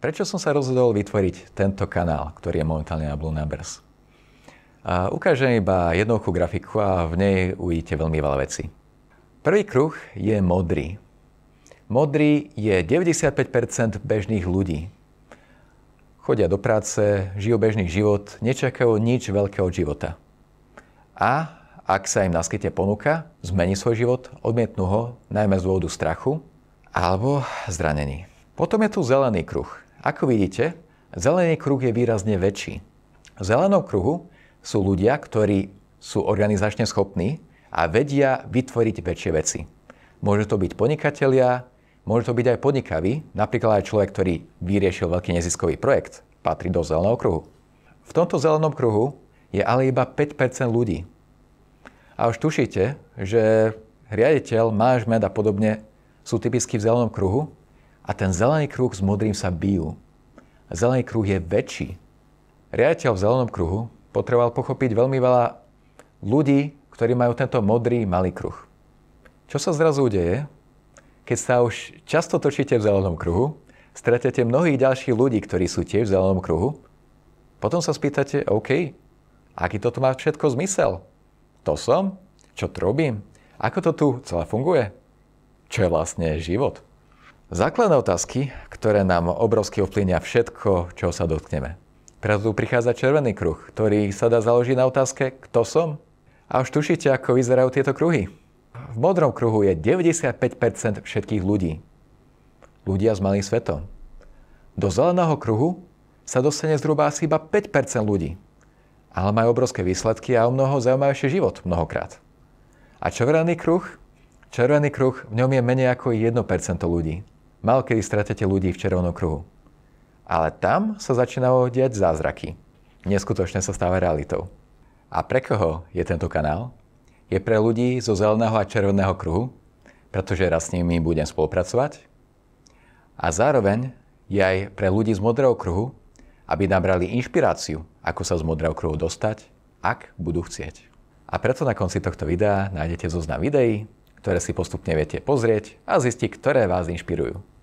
Prečo som sa rozhodol vytvoriť tento kanál, ktorý je momentálne na Blue Numbers? A ukážem iba jednoduchú grafiku a v nej uvidíte veľmi veľa vecí. Prvý kruh je modrý. Modrý je 95% bežných ľudí. Chodia do práce, žijú bežný život, nečakajú nič veľkého života. A ak sa im naskytne ponuka, zmení svoj život, odmietnú ho najmä z dôvodu strachu alebo zranení. Potom je tu zelený kruh. Ako vidíte, zelený kruh je výrazne väčší. V zelenom kruhu sú ľudia, ktorí sú organizačne schopní a vedia vytvoriť väčšie veci. Môže to byť podnikatelia, môže to byť aj podnikavý, napríklad aj človek, ktorý vyriešil veľký neziskový projekt, patrí do zeleného kruhu. V tomto zelenom kruhu je ale iba 5% ľudí. A už tušíte, že riaditeľ, manažment a podobne sú typicky v zelenom kruhu, a ten zelený kruh s modrým sa bijú. Zelený kruh je väčší. Riaditeľ v zelenom kruhu potreboval pochopiť veľmi veľa ľudí, ktorí majú tento modrý malý kruh. Čo sa zrazu deje? Keď sa už často točíte v zelenom kruhu, stretete mnohých ďalších ľudí, ktorí sú tiež v zelenom kruhu. Potom sa spýtate, OK, aký toto má všetko zmysel? To som? Čo to robím? Ako to tu celé funguje? Čo je vlastne život? Základné otázky, ktoré nám obrovsky ovplyvnia všetko, čo sa dotkneme. Preto tu prichádza červený kruh, ktorý sa dá založiť na otázke Kto som? A už tušíte, ako vyzerajú tieto kruhy. V modrom kruhu je 95% všetkých ľudí. Ľudia z malým svetom. Do zeleného kruhu sa dostane zhruba asi iba 5% ľudí. Ale majú obrovské výsledky a o mnoho zaujímavejší život mnohokrát. A červený kruh? Červený kruh, v ňom je menej ako 1% ľudí kedy stretete ľudí v červenom kruhu. Ale tam sa začínalo diať zázraky. Neskutočne sa stáva realitou. A pre koho je tento kanál? Je pre ľudí zo zeleného a červeného kruhu, pretože raz s nimi budem spolupracovať. A zároveň je aj pre ľudí z modrého kruhu, aby nabrali inšpiráciu, ako sa z modrého kruhu dostať, ak budú chcieť. A preto na konci tohto videa nájdete zoznam videí, ktoré si postupne viete pozrieť a zistiť, ktoré vás inšpirujú.